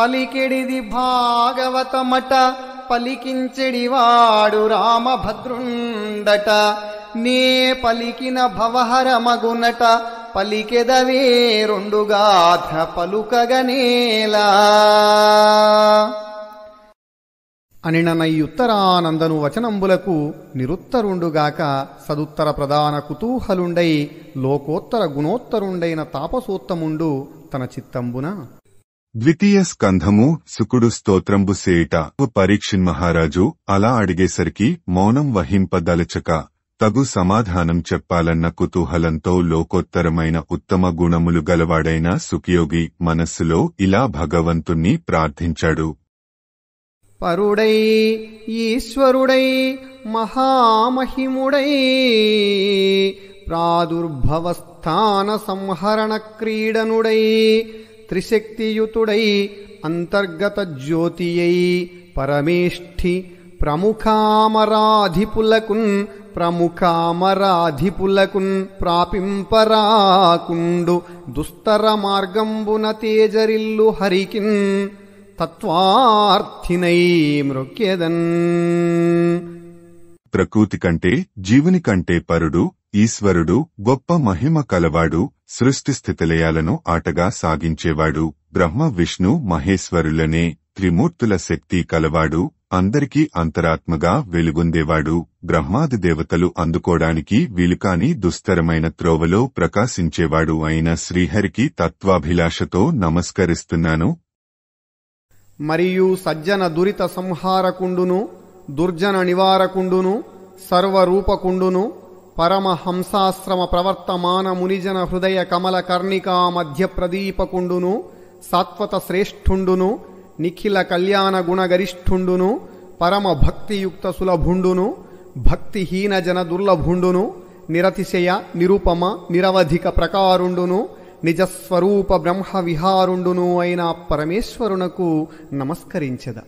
పలికిడిది భాగవతమట పలికించెడివాడు రామభద్రుండట నే పలికిన భవహరమగునట పలికెదవే గాథ పలుకగనేలా అనిన ఉత్తరానందను వచనంబులకు నిరుత్తరుండుగాక సదుత్తర ప్రధాన కుతూహలుండై లోకోత్తర గుణోత్తరుండైన తాపసోత్తముండు తన చిత్తంబున ద్వితీయ స్కంధము సుకుడు స్తోత్రంబు సేట పరీక్షిన్ మహారాజు అలా అడిగేసరికి మౌనం వహింపదలచక తగు సమాధానం చెప్పాలన్న కుతూహలంతో లోకోత్తరమైన ఉత్తమ గుణములు గలవాడైన సుఖయోగి మనస్సులో ఇలా భగవంతుణ్ణి ప్రార్థించాడు పరుడై ఈశ్వరుడై మహామహిముడై ప్రాదుర్భవస్థాన సంహరణ క్రీడనుడై త్రిశక్తియుతుడై అంతర్గత జ్యోతియై పరమేష్ఠి ప్రముఖామరాధిపులకున్ ప్రముఖామరాధిపులకున్ ప్రాపింపరాకుండు దుస్తర మార్గంబున తేజరిల్లు హరికిన్ తత్వార్థినై మృక్యదన్ ప్రకృతి కంటే జీవుని కంటే పరుడు ఈశ్వరుడు గొప్ప మహిమ కలవాడు సృష్టి స్థితిలయాలను ఆటగా సాగించేవాడు బ్రహ్మ విష్ణు మహేశ్వరులనే త్రిమూర్తుల శక్తి కలవాడు అందరికీ అంతరాత్మగా వెలుగొందేవాడు బ్రహ్మాది దేవతలు అందుకోడానికి వీలుకాని దుస్తరమైన త్రోవలో ప్రకాశించేవాడు అయిన శ్రీహరికి తత్వాభిలాషతో నమస్కరిస్తున్నాను మరియు సజ్జన దురిత సంహారకుండును దుర్జన నివారకుండును సర్వరూపకుండును పరమహంసాశ్రమ ప్రవర్తమాన మునిజన హృదయ కమల కర్ణికా ప్రదీపకుండును సాత్వత శ్రేష్ఠుండును నిఖిల కళ్యాణ గుణగరిష్ఠుండును పరమ భక్తియుక్త సులభుండును భక్తిహీన జన దుర్లభుండును నిరతిశయ నిరుపమ నిరవధిక ప్రకారుండును నిజస్వరూప బ్రహ్మ విహారుండును అయిన పరమేశ్వరునకు నమస్కరించద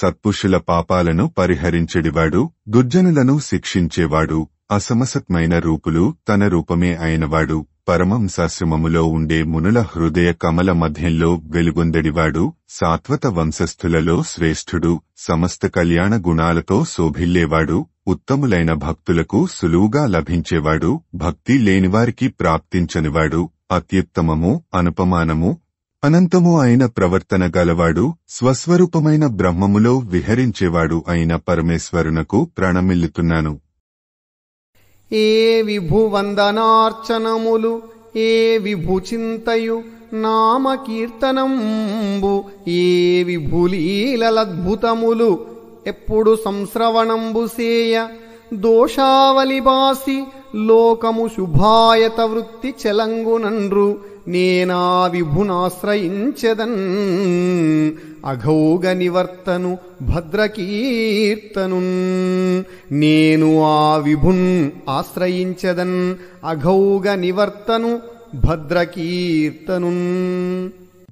సత్పుషుల పాపాలను పరిహరించెడివాడు దుర్జనులను శిక్షించేవాడు అసమసత్మైన రూపులు తన రూపమే అయినవాడు పరమంసాశ్రమములో ఉండే మునుల హృదయ కమల మధ్యంలో వెలుగొందడివాడు సాత్వత వంశస్థులలో శ్రేష్ఠుడు సమస్త కళ్యాణ గుణాలతో శోభిల్లేవాడు ఉత్తములైన భక్తులకు సులువుగా లభించేవాడు భక్తి లేనివారికి ప్రాప్తించనివాడు అత్యుత్తమము అనుపమానము అనంతము అయిన ప్రవర్తన గలవాడు స్వస్వరూపమైన బ్రహ్మములో విహరించేవాడు అయిన పరమేశ్వరునకు ప్రణమిల్లుతున్నాను ఏ విభువందనార్చనములు ఏ విభుచింతయు నామకీర్తనంబు ఏ విభులీలద్భుతములు ఎప్పుడు సంశ్రవణంబు సేయ దోషావలిబాసి లోకము శుభాయత వృత్తి చెలంగునండ్రు నేనా విభునాశ్రయించెదన్ అఘౌగ నివర్తను భద్రకీర్తను నేను ఆ విభున్ ఆశ్రయించెదన్ అఘౌగ నివర్తను భద్రకీర్తను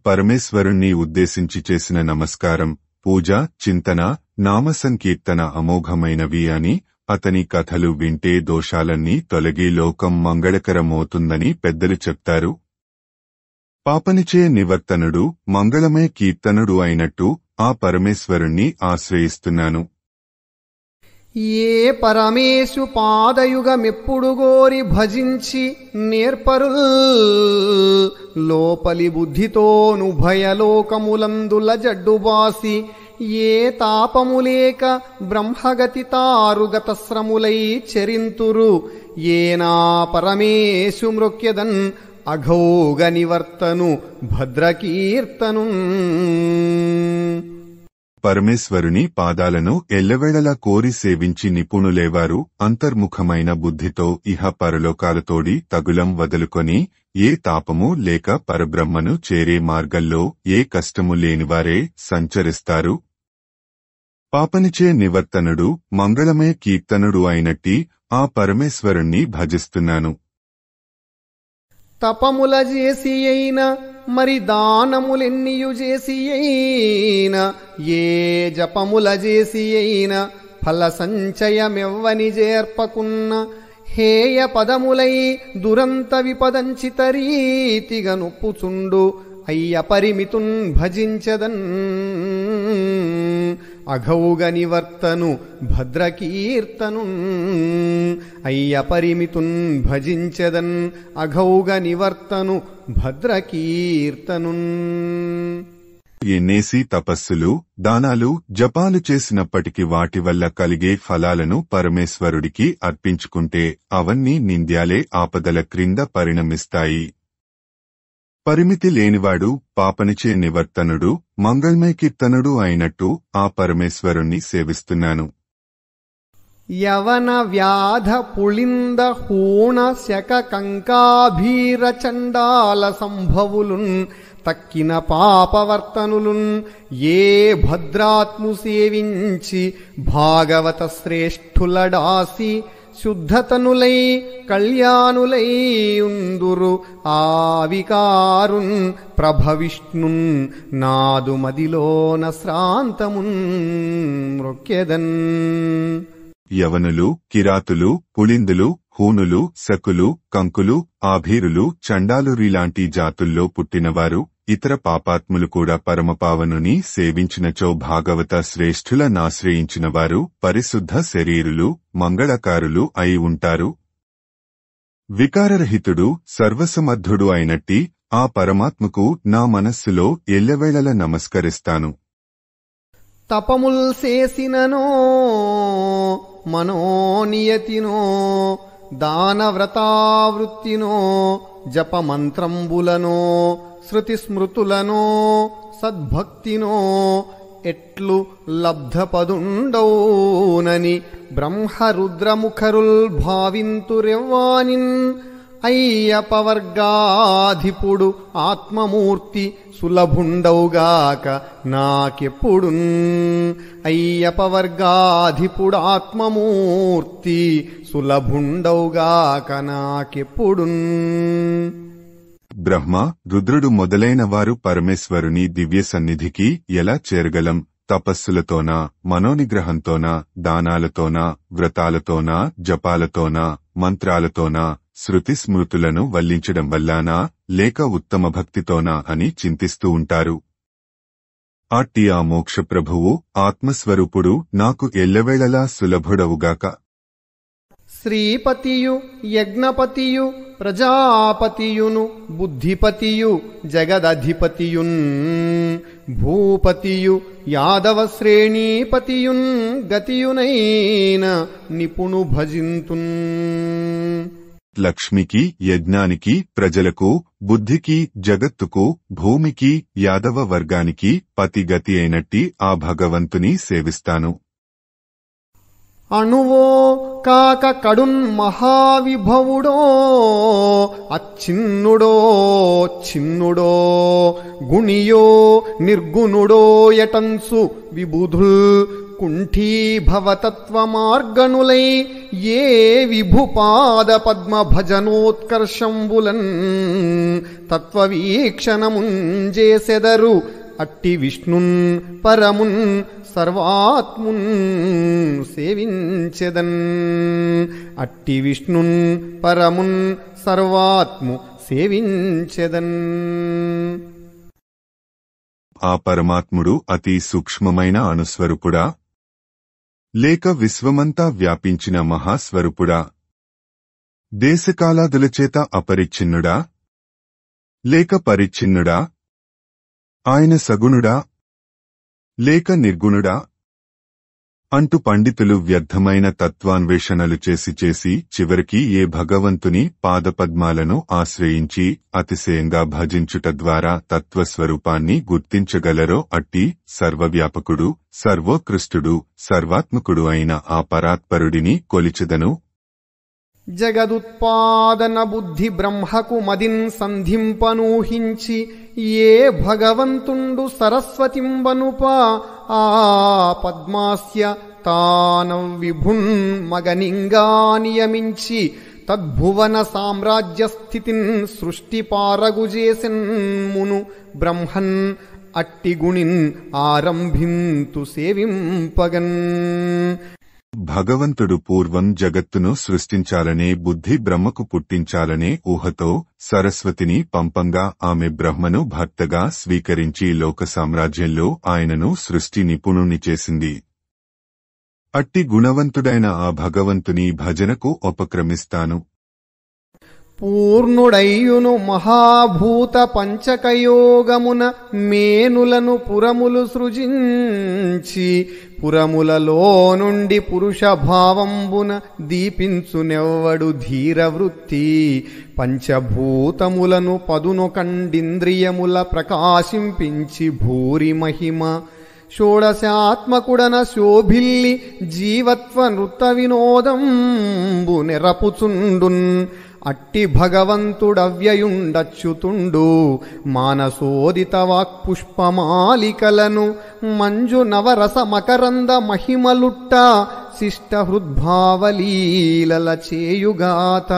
పరమేశ్వరుణ్ణి ఉద్దేశించి చేసిన నమస్కారం పూజ చింతన నామసంకీర్తన అమోఘమైనవి అని అతని కథలు వింటే దోషాలన్నీ తొలగి లోకం మంగళకరమవుతుందని పెద్దలు చెప్తారు పాపనిచే నివర్తనుడు మంగళమే కీర్తనుడు అయినట్టు ఆ పరమేశ్వరుణ్ణి ఆశ్రయిస్తున్నాను ఏ పరమేశు పాదయుగమెప్పుడు గోరి భజించి నేర్పరు లోపలి బుద్ధితోను భయలోకములందుల జడ్డుబాసి ఏ తాపములేక బ్రహ్మగతి తారుగతశ్రములై చెరింతురు ఏనా పరమేశు మృక్యదన్ అఘోగ నివర్తను భద్రకీర్తను పరమేశ్వరుని పాదాలను ఎల్లవేళలా కోరి సేవించి నిపుణులేవారు అంతర్ముఖమైన బుద్ధితో ఇహ పరలోకాలతోడి తగులం వదులుకొని ఏ తాపము లేక పరబ్రహ్మను చేరే మార్గంలో ఏ కష్టము లేనివారే సంచరిస్తారు పాపనిచే నివర్తనుడు మంగళమయ కీర్తనుడు అయినట్టి ఆ పరమేశ్వరుణ్ణి భజిస్తున్నాను తపముల చేసి అయిన మరి దానములెన్నియు చేసి అయిన ఏ జపముల చేసి అయిన ఫల సంచయమెవ్వని చేర్పకున్న హేయ పదములై దురంత విపదంచిత రీతిగా అయ్య పరిమితున్ భజించదన్ అఘౌగనివర్తను పరిమితున్ భజించదన్ అఘౌగని అఘౌగనివర్తను భద్రకీర్తనున్ ఎన్నేసి తపస్సులు దానాలు జపాలు చేసినప్పటికీ వాటి వల్ల కలిగే ఫలాలను పరమేశ్వరుడికి అర్పించుకుంటే అవన్నీ నింద్యాలే ఆపదల క్రింద పరిణమిస్తాయి పరిమితి లేనివాడు పాపనిచే నివర్తనుడు మంగళమయ కీర్తనుడు అయినట్టు ఆ పరమేశ్వరుణ్ణి సేవిస్తున్నాను యవన వ్యాధ పుళింద హూణ శక కంకాభీర చండాల సంభవులున్ తక్కిన పాపవర్తనులున్ ఏ భద్రాత్ము సేవించి భాగవత శ్రేష్ఠులడాసి శుద్ధతనులై కళ్యాణులై ఉందురు ఆవికారున్ ప్రభ నాదు మదిలోన శ్రాంతమున్ మృక్యదన్ యవనులు కిరాతులు పులిందులు హూనులు శకులు కంకులు ఆభీరులు చండాలురిలాంటి జాతుల్లో పుట్టినవారు ఇతర పాపాత్ములు కూడా పరమపావనుని సేవించినచో భాగవత శ్రేష్ఠులనాశ్రయించిన వారు పరిశుద్ధ శరీరులు మంగళకారులు అయి ఉంటారు వికారరహితుడు సర్వసమర్థుడు అయినట్టి ఆ పరమాత్మకు నా మనస్సులో ఎల్లవేళల నమస్కరిస్తాను తపముల్ మనోనియతినో దానవ్రతావృత్తినో జపమంత్రంబులనో శృతిస్మృతులనో సద్భక్తినో ఎట్లు లబ్ధపదుండౌనని బ్రహ్మరుద్రముఖరుల్ భావింతురెవ్వానిన్ అయ్యపవర్గాధిపుడు ఆత్మమూర్తి సులభుండవుగాక నాకెప్పుడున్ అయ్యపవర్గాధిపుడు ఆత్మమూర్తి సులభుండవుగాక నాకెప్పుడున్ బ్రహ్మ రుద్రుడు మొదలైన వారు పరమేశ్వరుని దివ్య సన్నిధికి ఎలా చేరగలం తపస్సులతోనా మనోనిగ్రహంతోనా దానాలతోనా వ్రతాలతోనా జపాలతోనా మంత్రాలతోనా శృతి స్మృతులను వల్లించడం వల్లానా లేక ఉత్తమ భక్తితోనా అని చింతిస్తూ ఉంటారు అట్టి ఆ మోక్షప్రభువు ఆత్మస్వరూపుడు నాకు ఎల్లవేళలా సులభుడవుగాక శ్రీపతియు యజ్ఞపతియు ప్రజాపతియును బుద్ధిపతియు జగదధిపతియున్ భూపతియు యాదవ శ్రేణీపతియున్ గతియునైన నిపుణు భజింతున్ లక్ష్మికి యజ్ఞానికి ప్రజలకు బుద్ధికి జగత్తుకు భూమికి యాదవ వర్గానికి పతిగతి అయినట్టి ఆ భగవంతుని సేవిస్తాను అణువో కాక కడున్ మహావిభవుడో అచ్చిన్నుడో చిన్నుడో గుణియో నిర్గుణుడో యటన్సు విబుధుల్ కుంఠీభవతత్వమార్గనులై ఏ విభుపాద పద్మ భజనోత్కర్షంబులన్ తత్వవీక్షణముంజేసెదరు అట్టి విష్ణున్ పరమున్ సర్వాత్మున్ సేవించెదన్ అట్టి విష్ణున్ పరమున్ సర్వాత్ము సేవించెదన్ ఆ పరమాత్ముడు అతి సూక్ష్మమైన అనుస్వరూపుడా లేక విశ్వమంతా వ్యాపించిన మహాస్వరూపుడా దేశకాలాదులచేత అపరిచ్ఛిన్నుడా లేక పరిచ్ఛిన్నుడా ఆయన సగుణుడా లేక నిర్గుణుడా అంటూ పండితులు వ్యర్థమైన తత్వాన్వేషణలు చేసి చేసి చివరికి ఏ భగవంతుని పాదపద్మాలను ఆశ్రయించి అతిశయంగా భజించుట ద్వారా తత్వస్వరూపాన్ని గుర్తించగలరో అట్టి సర్వవ్యాపకుడు సర్వోత్కృష్టుడు సర్వాత్మకుడు అయిన ఆ పరాత్పరుడిని కొలిచెదను జగదుత్పాదన బుద్ధి బ్రహ్మకు మదిన్ సంధింపనూహించి ఏ భగవంతుండు సరస్వతింబనుప ఆ పద్మాస్య తానం విభున్ మగనింగా నియమించి తద్భువన సామ్రాజ్య స్థితిన్ సృష్టి పారగుజేసిన్మును బ్రహ్మన్ అట్టిగుణిన్ ఆరంభింతు సేవింపగన్ భగవంతుడు పూర్వం జగత్తును సృష్టించాలనే బుద్ధి బ్రహ్మకు పుట్టించాలనే ఊహతో సరస్వతిని పంపంగా ఆమె బ్రహ్మను భర్తగా స్వీకరించి లోక సామ్రాజ్యంలో ఆయనను సృష్టి నిపుణుని చేసింది అట్టి గుణవంతుడైన ఆ భగవంతుని భజనకు ఉపక్రమిస్తాను పూర్ణుడయ్యును మహాభూత పంచకయోగమున మేనులను పురములు సృజించి పురములలో నుండి పురుష భావంబున దీపించునెవ్వడు ధీరవృత్తి పంచభూతములను కండింద్రియముల ప్రకాశింపించి భూరి మహిమ షోడశాత్మకుడన శోభిల్లి జీవత్వ నృత్త వినోదంబు నెరపుచుండున్ అట్టి భగవంతుడవ్యయుండచ్యుతుండు మానసోదిత వాక్పుష్పమాలికలను మంజు నవరస మకరంద మహిమలుట్ట శిష్టహృద్భావలీలల చేయుగాత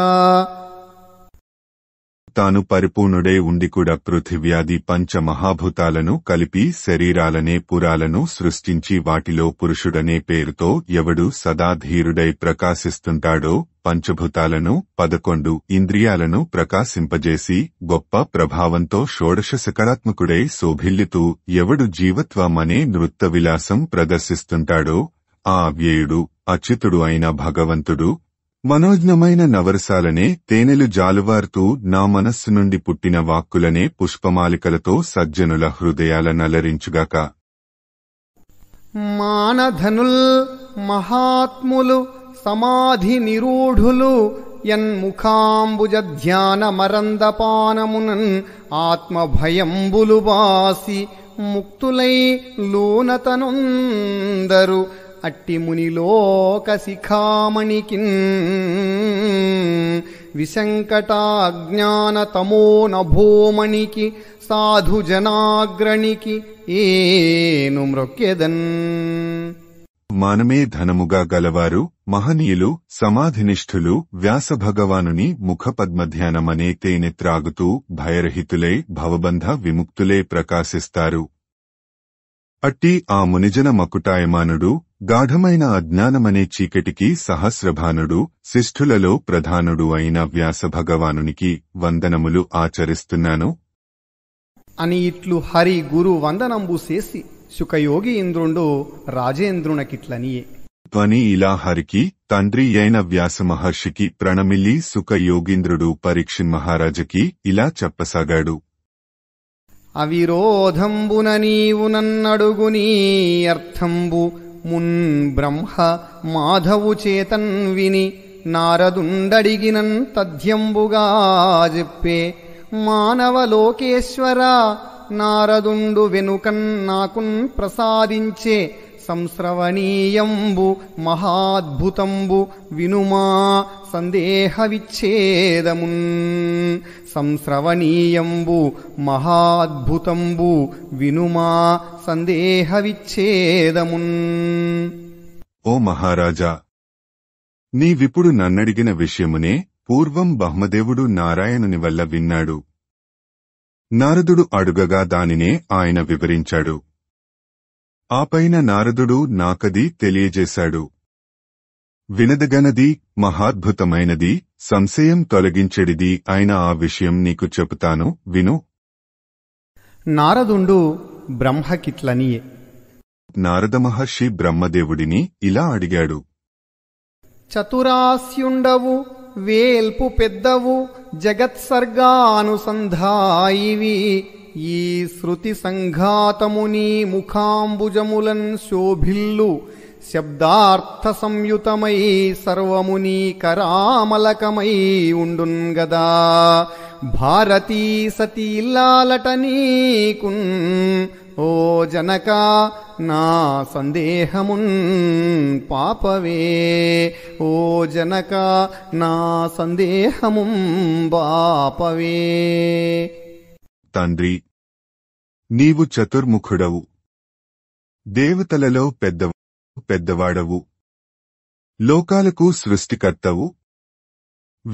తాను పరిపూర్ణుడై ఉండి కూడా పంచ పంచమహాభూతాలను కలిపి శరీరాలనే పురాలను సృష్టించి వాటిలో పురుషుడనే పేరుతో ఎవడు సదాధీరుడై ప్రకాశిస్తుంటాడో పంచభూతాలను పదకొండు ఇంద్రియాలను ప్రకాశింపజేసి గొప్ప ప్రభావంతో షోడశ సకారాత్మకుడై శోభిల్లుతూ ఎవడు జీవత్వమనే నృత్త విలాసం ప్రదర్శిస్తుంటాడో ఆ వ్యయుడు అచ్యుతుడు అయిన భగవంతుడు మనోజ్ఞమైన నవరసాలనే తేనెలు జాలువారుతూ నా మనస్సు నుండి పుట్టిన వాక్కులనే పుష్పమాలికలతో సజ్జనుల హృదయాల నలరించుగాక మానధనుల్ మహాత్ములు సమాధి నిరూఢులు యన్ముఖాంబుజ ఆత్మ ఆత్మభయంబులు బాసి ముక్తులై లోనతనుందరు అట్టిమునిలోకశిఖామణికిన్ విశంకటాజ్ఞానతమో నభోమణికి సాధుజనాగ్రణికి ఏను మృక్యదన్ మానమే ధనముగా గలవారు మహనీయులు సమాధినిష్ఠులు వ్యాసభగవానుని ముఖపద్మధ్యానమనే తేనె త్రాగుతూ భయరహితులై భవబంధ విముక్తులే ప్రకాశిస్తారు అట్టి ఆ మునిజన మకుటాయమానుడు గాఢమైన అజ్ఞానమనే చీకటికి సహస్రభానుడు శిష్ఠులలో ప్రధానుడు అయిన వ్యాసభగవానునికి వందనములు ఆచరిస్తున్నాను అని ఇట్లు హరి గురు వందనంబు చేసి సుఖయోగి ఇంద్రుండు రాజేంద్రునకిట్లనియే ధ్వని ఇలా హరికి తండ్రి అయిన వ్యాస మహర్షికి ప్రణమిల్లి సుఖ పరీక్షిన్ మహారాజుకి ఇలా చెప్పసాగాడు అవిరోధంబున నీవు నన్నడుగు నీ అర్థంబు మున్ బ్రహ్మ మాధవు చేతన్ విని నారదుండడిగినన్ చెప్పే మానవలోకేశ్వర నారదుండు వెనుకన్ నాకున్ ప్రసాదించే సంశ్రవణీయంబు మహాద్భుతంబు వినుమా సందేహ విచ్ఛేదమున్ సంశ్రవణీయంబు మహాద్భుతంబు వినుమా సందేహ విచ్ఛేదమున్ ఓ మహారాజా నీవిప్పుడు నన్నడిగిన విషయమునే పూర్వం బహ్మదేవుడు నారాయణుని వల్ల విన్నాడు నారదుడు అడుగగా దానినే ఆయన వివరించాడు ఆపైన నారదుడు నాకది తెలియజేశాడు వినదగనది మహాద్భుతమైనది సంశయం తొలగించెడిది అయిన ఆ విషయం నీకు చెబుతాను విను నారదుండు బ్రహ్మకిట్లనియే నారద మహర్షి బ్రహ్మదేవుడిని ఇలా అడిగాడు చతురాస్యుండవు వేల్పు పెద్దవు జగత్సర్గానుసంధాయివి ఈ శృతి సంఘాతముని ముఖాంబుజములన్ శోభిల్లు శబ్దార్థ సంయుతమై సర్వముని కరామలకమై ఉండున్ గదా భారతీ సతీలాలట నీకున్ ఓ జనక నా సందేహమున్ పాపవే ఓ జనక నా సందేహముం పాపవే తండ్రి నీవు చతుర్ముఖుడవు దేవతలలో పెద్ద పెద్దవాడవు లోకాలకు సృష్టికర్తవు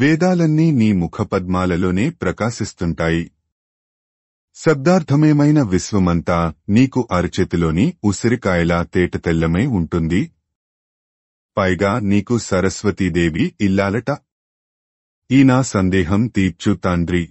వేదాలన్నీ నీ ముఖపద్మాలలోనే ప్రకాశిస్తుంటాయి శబ్దార్థమేమైన విశ్వమంతా నీకు అరచేతిలోని ఉసిరికాయలా తేటతెల్లమై ఉంటుంది పైగా నీకు సరస్వతీదేవి ఇల్లాలట ఈ నా సందేహం తీర్చు తండ్రి